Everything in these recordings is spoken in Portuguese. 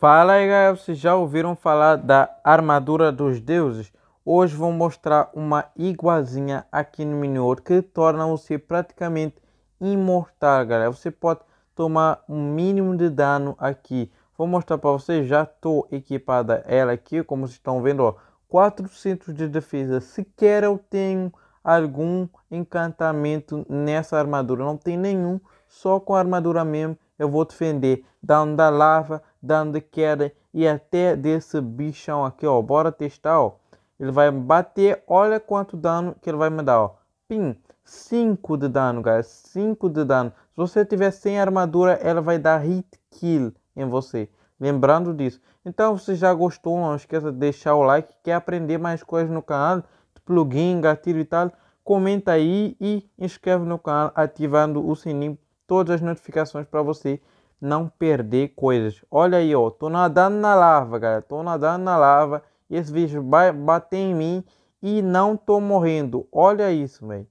Fala aí galera, vocês já ouviram falar da armadura dos deuses? Hoje vou mostrar uma iguazinha aqui no Minior que torna você praticamente imortal galera. Você pode tomar um mínimo de dano aqui. Vou mostrar para vocês, já estou equipada ela aqui, como vocês estão vendo, ó, 400 de defesa. Sequer eu tenho algum encantamento nessa armadura, não tem nenhum, só com a armadura mesmo eu vou defender. Down da lava, dando queda e até desse bichão aqui, ó. Bora testar, ó. Ele vai bater, olha quanto dano que ele vai me dar, ó. Pim, 5 de dano, guys, 5 de dano. Se você tiver sem armadura, ela vai dar hit kill em você. Lembrando disso. Então, se já gostou, não esqueça de deixar o like. Quer aprender mais coisas no canal, plugin, gatilho e tal, comenta aí e inscreve no canal ativando o sininho, todas as notificações para você não perder coisas. Olha aí, ó, tô nadando na lava, galera, tô nadando na lava, e esse bicho vai bater em mim e não tô morrendo. Olha isso, velho.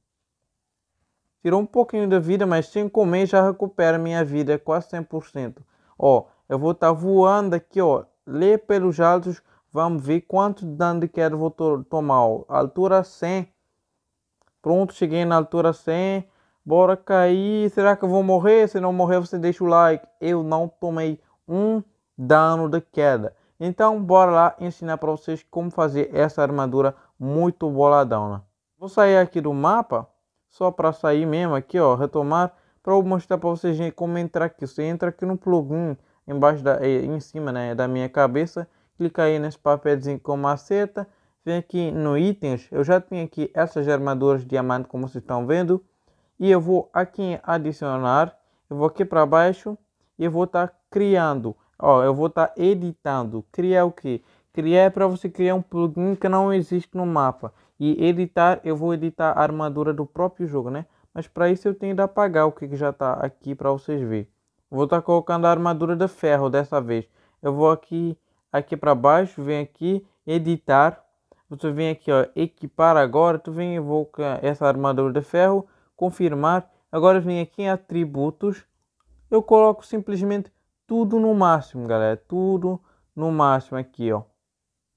Tirou um pouquinho da vida, mas 5 meses já recupera minha vida, é quase 100%. Ó, eu vou estar tá voando aqui, ó, lê pelos altos, vamos ver quanto dano de queda vou to tomar, ó. altura 100. Pronto, cheguei na altura 100, Bora cair. Será que eu vou morrer? Se não morrer, você deixa o like. Eu não tomei um dano de queda. Então, bora lá ensinar para vocês como fazer essa armadura muito boladona. Vou sair aqui do mapa, só para sair mesmo aqui, ó, retomar, para mostrar para vocês como entrar aqui. Você entra aqui no plugin, embaixo da, eh, em cima né, da minha cabeça, clica aí nesse papelzinho com maceta, vem aqui no itens, eu já tenho aqui essas armaduras diamante como vocês estão vendo, e eu vou aqui em adicionar, eu vou aqui para baixo e eu vou estar tá criando, ó, eu vou estar tá editando, criar o que? Criar é para você criar um plugin que não existe no mapa e editar, eu vou editar a armadura do próprio jogo, né? Mas para isso eu tenho de apagar o que, que já está aqui para vocês verem. Vou estar tá colocando a armadura de ferro dessa vez. Eu vou aqui, aqui para baixo, vem aqui, editar. Você vem aqui, ó, equipar agora. Tu vem, eu vou essa armadura de ferro confirmar, agora vem aqui em atributos, eu coloco simplesmente tudo no máximo, galera, tudo no máximo aqui, ó.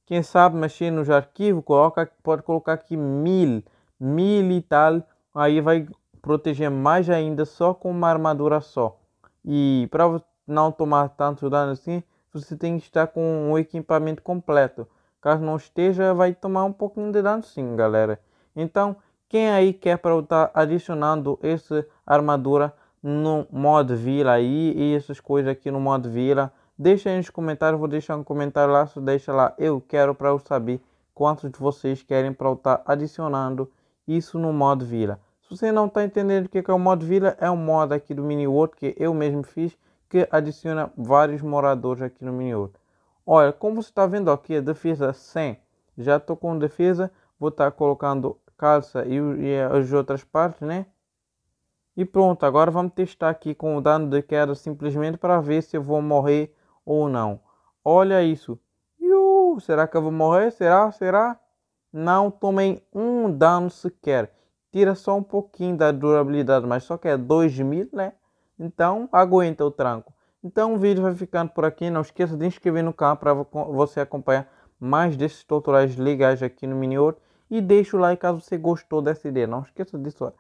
Quem sabe mexer nos arquivos, coloca, pode colocar aqui mil, mil e tal, aí vai proteger mais ainda só com uma armadura só. E para não tomar tanto dano assim, você tem que estar com o equipamento completo. Caso não esteja, vai tomar um pouquinho de dano sim, galera. Então, quem aí quer para estar tá adicionando essa armadura no modo vila aí e essas coisas aqui no modo vila? Deixa aí nos comentários, vou deixar um comentário lá, se deixa lá, eu quero para eu saber quantos de vocês querem para eu estar tá adicionando isso no modo vila. Se você não está entendendo o que é o modo vila, é um modo aqui do mini world que eu mesmo fiz, que adiciona vários moradores aqui no mini world. Olha, como você está vendo aqui, a defesa 100, já estou com defesa, vou estar tá colocando calça e, e as outras partes, né? E pronto, agora vamos testar aqui com o dano de queda simplesmente para ver se eu vou morrer ou não. Olha isso. Iu, será que eu vou morrer? Será? Será? Não tomei um dano sequer. Tira só um pouquinho da durabilidade, mas só que é 2000, né? Então, aguenta o tranco. Então, o vídeo vai ficando por aqui. Não esqueça de inscrever no canal para você acompanhar mais desses tutoriais legais aqui no Mini World. E deixa o like caso você gostou dessa ideia. Não esqueça disso.